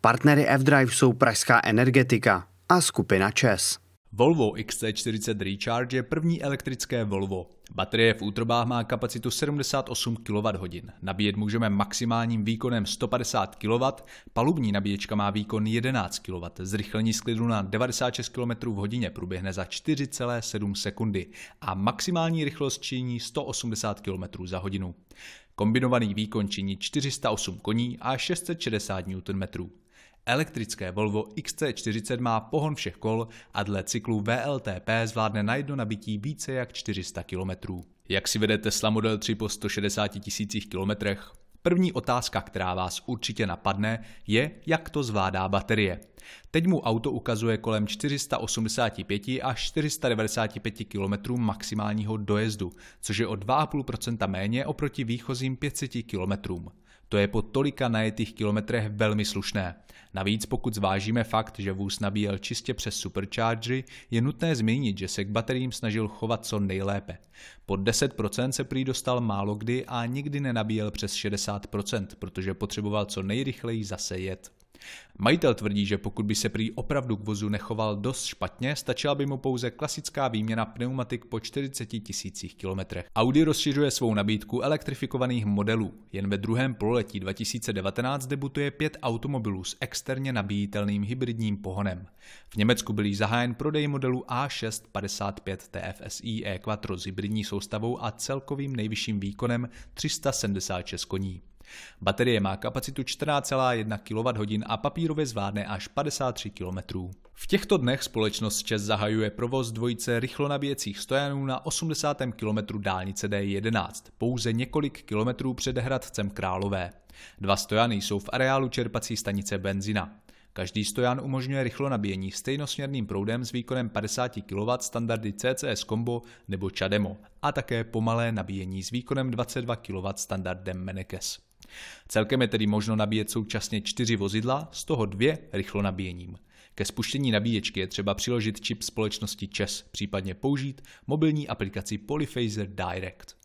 Partnery F-Drive jsou Pražská energetika a skupina ČES. Volvo XC40 Recharge je první elektrické Volvo. Baterie v útrobách má kapacitu 78 kWh. Nabíjet můžeme maximálním výkonem 150 kW, palubní nabíječka má výkon 11 kW. Zrychlení sklidu na 96 km v hodině průběhne za 4,7 sekundy a maximální rychlost činí 180 km za hodinu. Kombinovaný výkon činí 408 koní a 660 Nm. Elektrické Volvo XC40 má pohon všech kol a dle cyklu VLTP zvládne na jedno nabití více jak 400 km. Jak si vede Tesla Model 3 po 160 tisících kilometrech? První otázka, která vás určitě napadne, je, jak to zvládá baterie. Teď mu auto ukazuje kolem 485 až 495 km maximálního dojezdu, což je o 2,5 méně oproti výchozím 500 km. To je po tolika najetých kilometrech velmi slušné. Navíc pokud zvážíme fakt, že vůz nabíjel čistě přes superchargery, je nutné zmínit, že se k bateriím snažil chovat co nejlépe. Pod 10% se prý dostal málo kdy a nikdy nenabíjel přes 60%, protože potřeboval co nejrychleji zase jet. Majitel tvrdí, že pokud by se prý opravdu k vozu nechoval dost špatně, stačila by mu pouze klasická výměna pneumatik po 40 tisících kilometrech. Audi rozšiřuje svou nabídku elektrifikovaných modelů. Jen ve druhém pololetí 2019 debutuje pět automobilů s externě nabíjitelným hybridním pohonem. V Německu byl zahájen prodej modelu A655 TFSI e s hybridní soustavou a celkovým nejvyšším výkonem 376 koní. Baterie má kapacitu 14,1 kWh a papírově zvládne až 53 km. V těchto dnech společnost ČES zahajuje provoz dvojice rychlo nabíjecích stojanů na 80. km dálnice D11, pouze několik kilometrů před Hradcem Králové. Dva stojany jsou v areálu čerpací stanice benzina. Každý stojan umožňuje rychlo nabíjení stejnosměrným proudem s výkonem 50 kW standardy CCS Combo nebo Chademo a také pomalé nabíjení s výkonem 22 kW standardem Menekes. Celkem je tedy možno nabíjet současně čtyři vozidla, z toho dvě rychlonabíjením. Ke spuštění nabíječky je třeba přiložit čip společnosti ČES, případně použít mobilní aplikaci Polyphaser Direct.